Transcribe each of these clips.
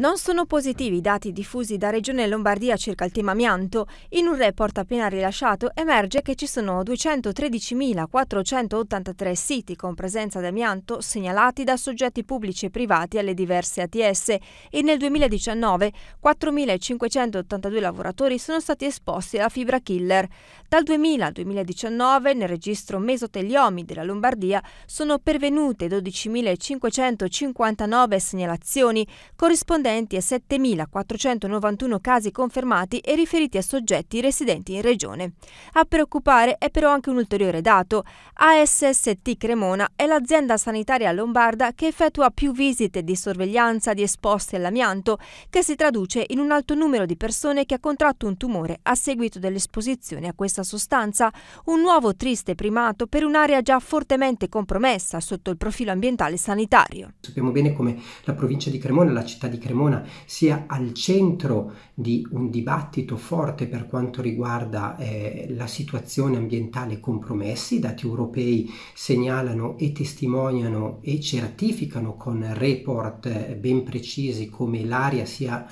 Non sono positivi i dati diffusi da Regione Lombardia circa il tema amianto. In un report appena rilasciato emerge che ci sono 213.483 siti con presenza di amianto segnalati da soggetti pubblici e privati alle diverse ATS e nel 2019 4.582 lavoratori sono stati esposti alla fibra killer. Dal 2000 al 2019 nel registro mesoteliomi della Lombardia sono pervenute 12.559 segnalazioni corrispondenti utenti e 7.491 casi confermati e riferiti a soggetti residenti in regione. A preoccupare è però anche un ulteriore dato. ASST Cremona è l'azienda sanitaria lombarda che effettua più visite di sorveglianza di esposti all'amianto, che si traduce in un alto numero di persone che ha contratto un tumore a seguito dell'esposizione a questa sostanza, un nuovo triste primato per un'area già fortemente compromessa sotto il profilo ambientale sanitario. Sappiamo bene come la provincia di Cremona, la città di Cremona, Cremona sia al centro di un dibattito forte per quanto riguarda eh, la situazione ambientale compromessa. I dati europei segnalano e testimoniano e certificano con report eh, ben precisi come l'aria sia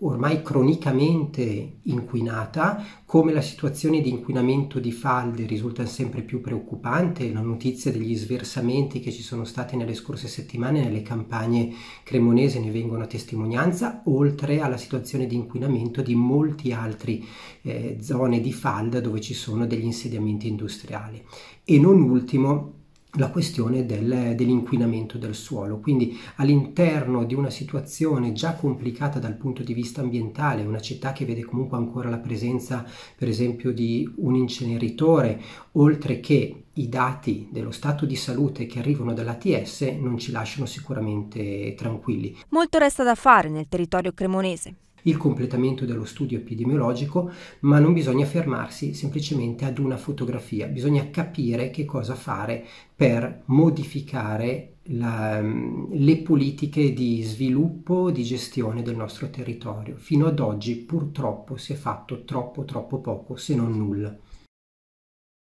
ormai cronicamente inquinata, come la situazione di inquinamento di falde risulta sempre più preoccupante, la notizia degli sversamenti che ci sono stati nelle scorse settimane nelle campagne cremonese ne vengono a testimonianza, oltre alla situazione di inquinamento di molti altri eh, zone di falda dove ci sono degli insediamenti industriali. E non ultimo, la questione del, dell'inquinamento del suolo. Quindi all'interno di una situazione già complicata dal punto di vista ambientale, una città che vede comunque ancora la presenza per esempio di un inceneritore, oltre che i dati dello stato di salute che arrivano dall'ATS non ci lasciano sicuramente tranquilli. Molto resta da fare nel territorio cremonese il completamento dello studio epidemiologico, ma non bisogna fermarsi semplicemente ad una fotografia, bisogna capire che cosa fare per modificare la, mm, le politiche di sviluppo, di gestione del nostro territorio. Fino ad oggi purtroppo si è fatto troppo troppo poco, se non nulla.